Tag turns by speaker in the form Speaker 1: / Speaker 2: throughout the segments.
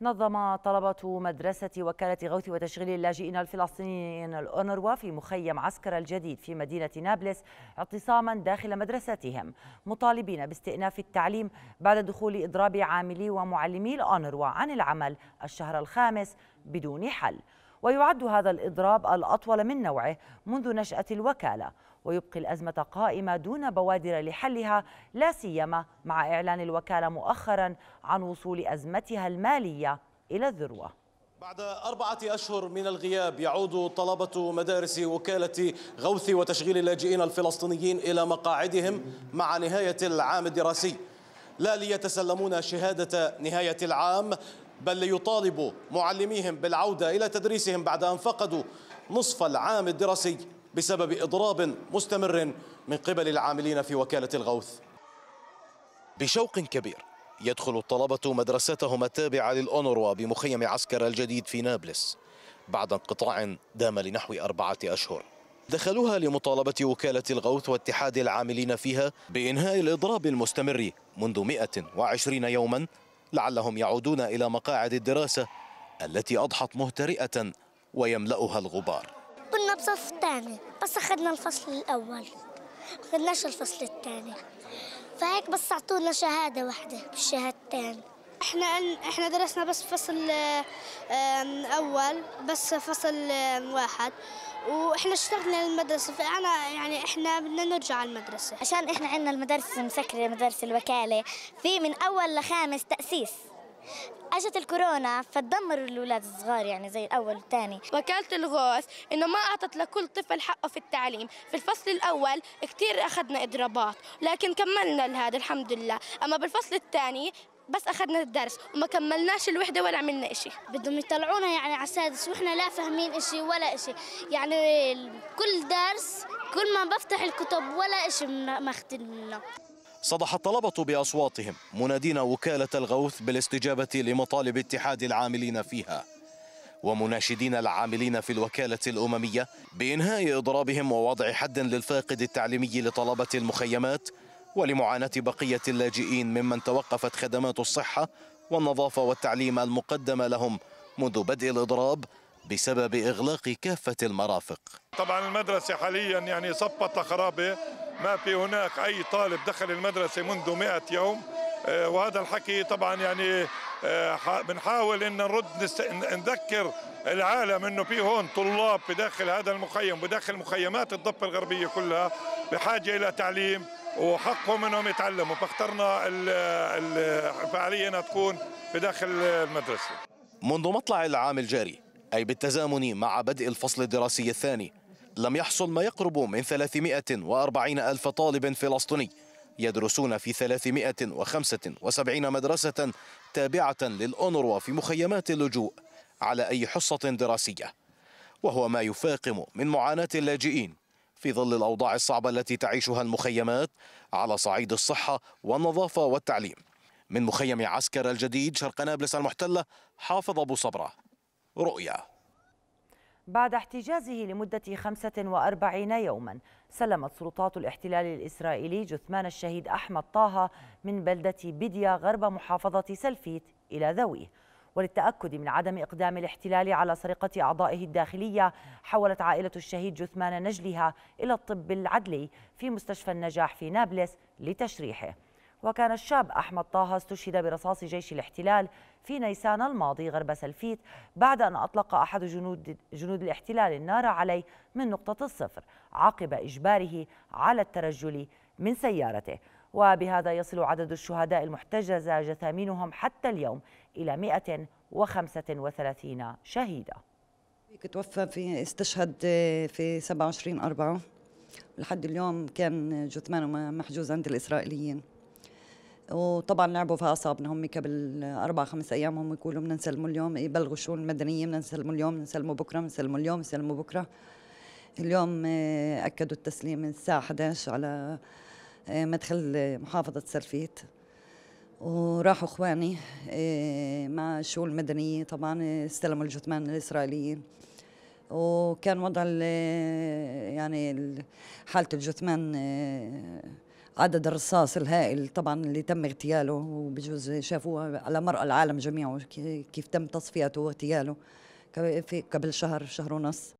Speaker 1: نظم طلبة مدرسة وكالة غوث وتشغيل اللاجئين الفلسطينيين الأونروا في مخيم عسكر الجديد في مدينة نابلس اعتصاما داخل مدرستهم مطالبين باستئناف التعليم بعد دخول إضراب عاملي ومعلمي الأونروا عن العمل الشهر الخامس بدون حل ويعد هذا الإضراب الأطول من نوعه منذ نشأة الوكالة ويبقي الأزمة قائمة دون بوادر لحلها لا سيما مع إعلان الوكالة مؤخرا عن وصول أزمتها المالية إلى الذروة
Speaker 2: بعد أربعة أشهر من الغياب يعود طلبة مدارس وكالة غوث وتشغيل اللاجئين الفلسطينيين إلى مقاعدهم مع نهاية العام الدراسي لا ليتسلمون شهادة نهاية العام بل ليطالبوا معلميهم بالعودة إلى تدريسهم بعد أن فقدوا نصف العام الدراسي بسبب إضراب مستمر من قبل العاملين في وكالة الغوث بشوق كبير يدخل الطلبة مدرستهم التابعة للأونروا بمخيم عسكر الجديد في نابلس بعد انقطاع دام لنحو أربعة أشهر دخلوها لمطالبة وكالة الغوث واتحاد العاملين فيها بإنهاء الإضراب المستمر منذ 120 يوما لعلهم يعودون إلى مقاعد الدراسة التي أضحت مهترئة ويملأها الغبار
Speaker 3: بصف الثاني بس أخذنا الفصل الأول ما أخذناش الفصل الثاني فهيك بس أعطونا شهادة واحدة بالشهادتين احنا احنا درسنا بس فصل اول بس فصل واحد واحنا اشتغلنا المدرسه فانا يعني احنا بدنا نرجع على المدرسه عشان احنا عندنا المدارس
Speaker 1: مسكره مدارس الوكاله في من اول لخامس تاسيس اجت الكورونا فتدمروا الاولاد الصغار يعني زي الاول والثاني وكاله الغوث انه ما اعطت لكل طفل حقه في التعليم في الفصل الاول كثير اخذنا اضرابات لكن كملنا
Speaker 3: لهذا الحمد لله اما بالفصل الثاني بس اخذنا الدرس وما كملناش الوحده ولا عملنا شيء بدهم يطلعونا يعني على السادس واحنا لا فاهمين شيء ولا شيء يعني
Speaker 1: كل درس كل ما بفتح الكتب ولا شيء ما منه
Speaker 2: صدح الطلبة بأصواتهم منادين وكالة الغوث بالاستجابة لمطالب اتحاد العاملين فيها ومناشدين العاملين في الوكالة الأممية بإنهاء إضرابهم ووضع حد للفاقد التعليمي لطلبة المخيمات ولمعاناة بقية اللاجئين ممن توقفت خدمات الصحة والنظافة والتعليم المقدمة لهم منذ بدء الإضراب بسبب إغلاق كافة المرافق
Speaker 1: طبعا المدرسة حاليا يعني صفت خرابة ما في هناك أي طالب دخل المدرسة منذ 100 يوم آه، وهذا الحكي طبعا يعني آه، بنحاول ان نرد نذكر العالم انه في هون طلاب بداخل هذا المخيم بداخل مخيمات الضفه الغربيه كلها بحاجه الى تعليم وحقهم انهم يتعلموا فاخترنا الفعاليه انها تكون بداخل المدرسه
Speaker 2: منذ مطلع العام الجاري أي بالتزامن مع بدء الفصل الدراسي الثاني لم يحصل ما يقرب من 340 ألف طالب فلسطيني يدرسون في 375 مدرسة تابعة للأونروا في مخيمات اللجوء على أي حصة دراسية وهو ما يفاقم من معاناة اللاجئين في ظل الأوضاع الصعبة التي تعيشها المخيمات على صعيد الصحة والنظافة والتعليم من مخيم عسكر الجديد شرق نابلس المحتلة حافظ أبو صبرة رؤيا
Speaker 1: بعد احتجازه لمدة 45 يوما سلمت سلطات الاحتلال الإسرائيلي جثمان الشهيد أحمد طه من بلدة بديا غرب محافظة سلفيت إلى ذويه وللتأكد من عدم إقدام الاحتلال على سرقة أعضائه الداخلية حولت عائلة الشهيد جثمان نجلها إلى الطب العدلي في مستشفى النجاح في نابلس لتشريحه وكان الشاب أحمد طه استشهد برصاص جيش الاحتلال في نيسان الماضي غرب سلفيت بعد أن أطلق أحد جنود, جنود الاحتلال النار عليه من نقطة الصفر عقب إجباره على الترجل من سيارته وبهذا يصل عدد الشهداء المحتجزة جثامينهم حتى اليوم إلى 135 شهيدا توفى في استشهد في 27 أربعة لحد اليوم كان جثمانه محجوز عند الإسرائيليين وطبعا لعبوا في اعصابنا هم قبل اربع خمس ايام هم يقولوا بدنا نسلموا اليوم يبلغوا الشؤون المدنيه بدنا نسلموا اليوم نسلموا بكره نسلموا اليوم نسلموا بكره اليوم آه، اكدوا التسليم من الساعه 11 على آه، مدخل محافظه سرفيت وراحوا اخواني آه، مع الشؤون المدنيه طبعا استلموا الجثمان الاسرائيليين وكان وضع يعني حاله الجثمان عدد الرصاص الهائل طبعا اللي تم اغتياله وبجوز شافوه على مرأى العالم جميعه كيف تم تصفيته واغتياله قبل شهر شهر ونص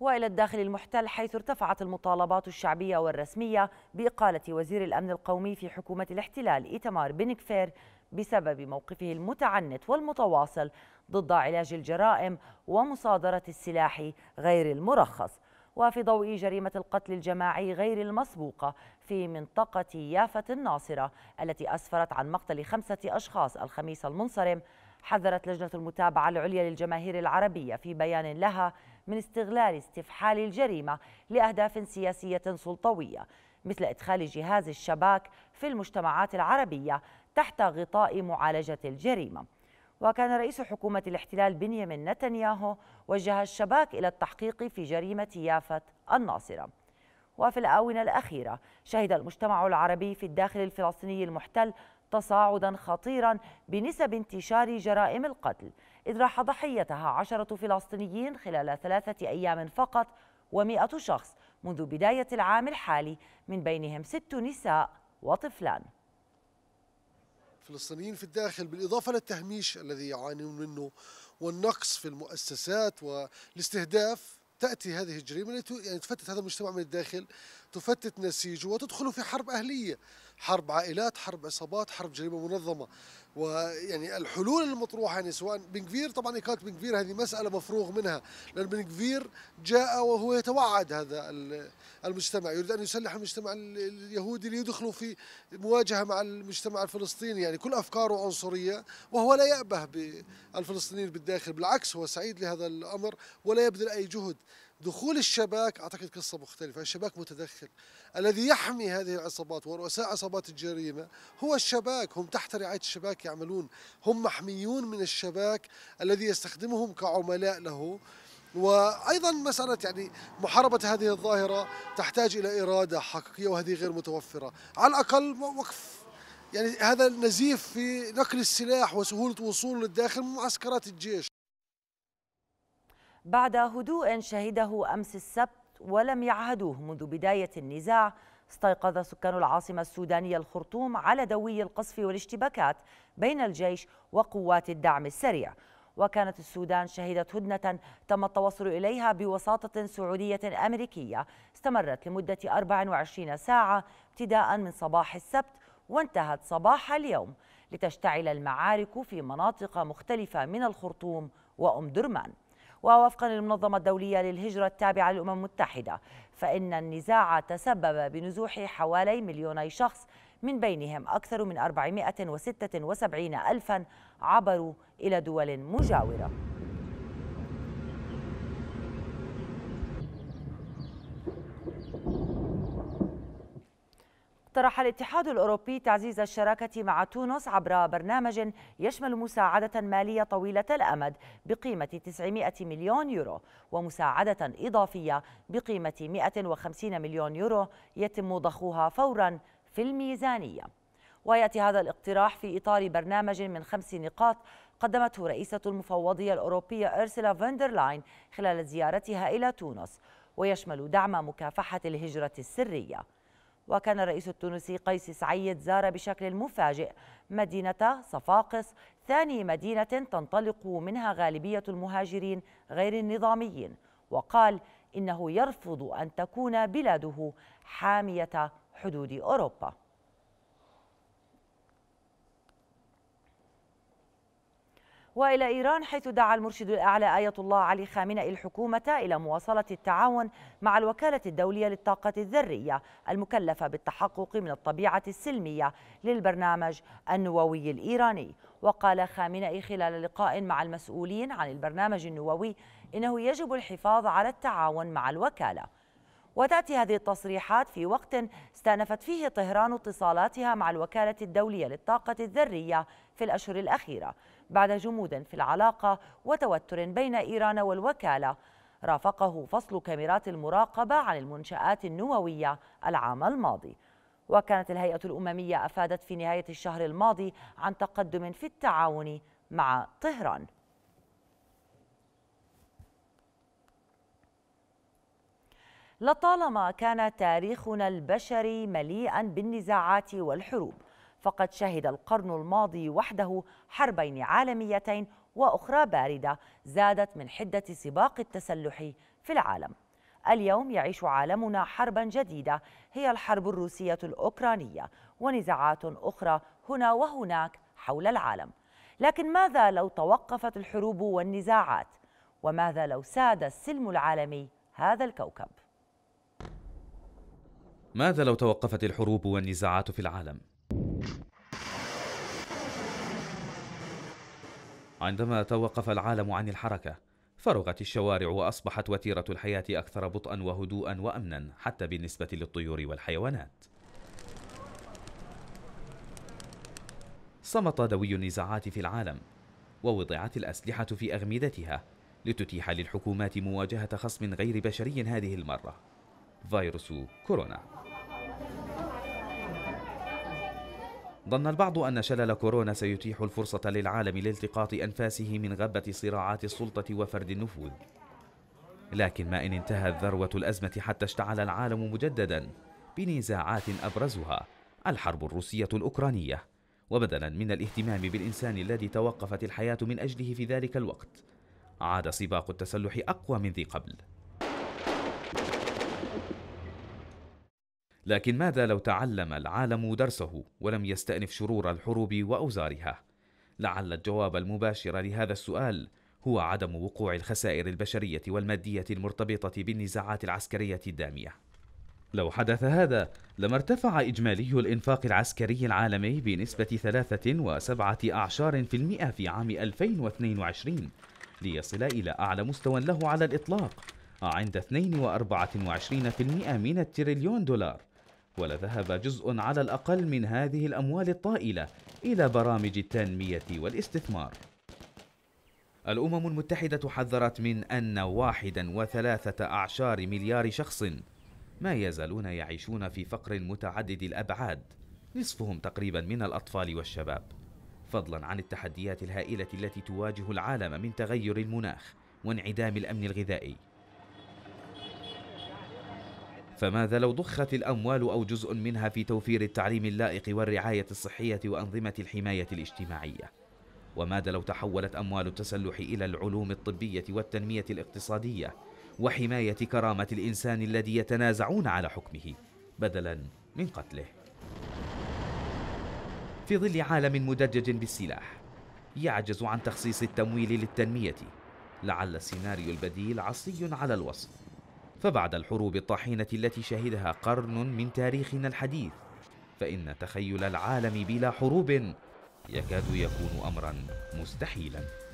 Speaker 1: والى الداخل المحتل حيث ارتفعت المطالبات الشعبيه والرسميه باقاله وزير الامن القومي في حكومه الاحتلال ايتمار بنكفير بسبب موقفه المتعنت والمتواصل ضد علاج الجرائم ومصادره السلاح غير المرخص وفي ضوء جريمة القتل الجماعي غير المسبوقة في منطقة يافة الناصرة التي أسفرت عن مقتل خمسة أشخاص الخميس المنصرم حذرت لجنة المتابعة العليا للجماهير العربية في بيان لها من استغلال استفحال الجريمة لأهداف سياسية سلطوية مثل إدخال جهاز الشباك في المجتمعات العربية تحت غطاء معالجة الجريمة وكان رئيس حكومة الاحتلال بنيامين نتنياهو وجه الشباك إلى التحقيق في جريمة يافا الناصرة وفي الآونة الأخيرة شهد المجتمع العربي في الداخل الفلسطيني المحتل تصاعدا خطيرا بنسب انتشار جرائم القتل إذ راح ضحيتها عشرة فلسطينيين خلال ثلاثة أيام فقط ومئة شخص منذ بداية العام الحالي من بينهم ست نساء وطفلان
Speaker 4: الفلسطينيين في الداخل بالإضافة للتهميش الذي يعانون منه والنقص في المؤسسات والاستهداف تأتي هذه الجريمة يعني تفتت هذا المجتمع من الداخل تفتت نسيجه وتدخل في حرب أهلية حرب عائلات حرب عصابات حرب جريمة منظمة ويعني الحلول المطروحه يعني سواء بنكفير طبعا اقاله بنكفير هذه مساله مفروغ منها لان بنكفير جاء وهو يتوعد هذا المجتمع يريد ان يسلح المجتمع اليهودي ليدخلوا في مواجهه مع المجتمع الفلسطيني يعني كل افكاره عنصريه وهو لا يأبه بالفلسطينيين بالداخل بالعكس هو سعيد لهذا الامر ولا يبذل اي جهد دخول الشباك اعتقد قصه مختلفه، الشباك متدخل، الذي يحمي هذه العصابات ورؤساء عصابات الجريمه هو الشباك، هم تحت رعايه الشباك يعملون، هم محميون من الشباك الذي يستخدمهم كعملاء له وايضا مساله يعني محاربه هذه الظاهره تحتاج الى اراده حقيقيه وهذه غير متوفره، على الاقل وقف يعني هذا النزيف في نقل السلاح وسهوله
Speaker 1: وصوله للداخل من معسكرات الجيش بعد هدوء شهده أمس السبت ولم يعهدوه منذ بداية النزاع استيقظ سكان العاصمة السودانية الخرطوم على دوي القصف والاشتباكات بين الجيش وقوات الدعم السريع وكانت السودان شهدت هدنة تم التوصل إليها بوساطة سعودية أمريكية استمرت لمدة 24 ساعة ابتداء من صباح السبت وانتهت صباح اليوم لتشتعل المعارك في مناطق مختلفة من الخرطوم وأم درمان ووفقا للمنظمة الدولية للهجرة التابعة للأمم المتحدة فإن النزاع تسبب بنزوح حوالي مليوني شخص من بينهم أكثر من 476 ألفا عبروا إلى دول مجاورة اقترح الاتحاد الأوروبي تعزيز الشراكة مع تونس عبر برنامج يشمل مساعدة مالية طويلة الأمد بقيمة 900 مليون يورو ومساعدة إضافية بقيمة 150 مليون يورو يتم ضخها فورا في الميزانية ويأتي هذا الاقتراح في إطار برنامج من خمس نقاط قدمته رئيسة المفوضية الأوروبية أرسلا فندرلاين خلال زيارتها إلى تونس ويشمل دعم مكافحة الهجرة السرية وكان الرئيس التونسي قيس سعيد زار بشكل مفاجئ مدينة صفاقس ثاني مدينة تنطلق منها غالبية المهاجرين غير النظاميين وقال إنه يرفض أن تكون بلاده حامية حدود أوروبا والى ايران حيث دعا المرشد الاعلى ايه الله علي خامنئي الحكومه الى مواصله التعاون مع الوكاله الدوليه للطاقه الذريه المكلفه بالتحقق من الطبيعه السلميه للبرنامج النووي الايراني وقال خامنئي خلال لقاء مع المسؤولين عن البرنامج النووي انه يجب الحفاظ على التعاون مع الوكاله وتأتي هذه التصريحات في وقت استأنفت فيه طهران اتصالاتها مع الوكالة الدولية للطاقة الذرية في الأشهر الأخيرة بعد جمود في العلاقة وتوتر بين إيران والوكالة رافقه فصل كاميرات المراقبة عن المنشآت النووية العام الماضي وكانت الهيئة الأممية أفادت في نهاية الشهر الماضي عن تقدم في التعاون مع طهران لطالما كان تاريخنا البشري مليئا بالنزاعات والحروب فقد شهد القرن الماضي وحده حربين عالميتين واخرى بارده زادت من حده سباق التسلح في العالم. اليوم يعيش عالمنا حربا جديده هي الحرب الروسيه الاوكرانيه ونزاعات اخرى هنا وهناك حول العالم. لكن ماذا لو توقفت الحروب والنزاعات؟ وماذا لو ساد السلم العالمي هذا الكوكب؟
Speaker 3: ماذا لو توقفت الحروب والنزاعات في العالم؟ عندما توقف العالم عن الحركة فرغت الشوارع وأصبحت وتيرة الحياة أكثر بطئا وهدوءا وأمنا حتى بالنسبة للطيور والحيوانات صمت دوي النزاعات في العالم ووضعت الأسلحة في أغمدتها لتتيح للحكومات مواجهة خصم غير بشري هذه المرة فيروس كورونا ظن البعض أن شلل كورونا سيتيح الفرصة للعالم لالتقاط أنفاسه من غبة صراعات السلطة وفرد النفوذ لكن ما إن انتهت ذروة الأزمة حتى اشتعل العالم مجددا بنزاعات أبرزها الحرب الروسية الأوكرانية وبدلا من الاهتمام بالإنسان الذي توقفت الحياة من أجله في ذلك الوقت عاد سباق التسلح أقوى من ذي قبل لكن ماذا لو تعلم العالم درسه ولم يستأنف شرور الحروب وأوزارها؟ لعل الجواب المباشر لهذا السؤال هو عدم وقوع الخسائر البشرية والمادية المرتبطة بالنزاعات العسكرية الدامية. لو حدث هذا لما ارتفع إجمالي الإنفاق العسكري العالمي بنسبة 3.7% في عام 2022 ليصل إلى أعلى مستوى له على الإطلاق عند 2.24% من التريليون دولار ولذهب جزء على الأقل من هذه الأموال الطائلة إلى برامج التنمية والاستثمار الأمم المتحدة حذرت من أن واحدا وثلاثة أعشار مليار شخص ما يزالون يعيشون في فقر متعدد الأبعاد نصفهم تقريبا من الأطفال والشباب فضلا عن التحديات الهائلة التي تواجه العالم من تغير المناخ وانعدام الأمن الغذائي فماذا لو ضخت الأموال أو جزء منها في توفير التعليم اللائق والرعاية الصحية وأنظمة الحماية الاجتماعية؟ وماذا لو تحولت أموال التسلح إلى العلوم الطبية والتنمية الاقتصادية وحماية كرامة الإنسان الذي يتنازعون على حكمه بدلا من قتله؟ في ظل عالم مدجج بالسلاح يعجز عن تخصيص التمويل للتنمية لعل السيناريو البديل عصي على الوصف فبعد الحروب الطحينة التي شهدها قرن من تاريخنا الحديث فإن تخيل العالم بلا حروب يكاد يكون أمرا مستحيلا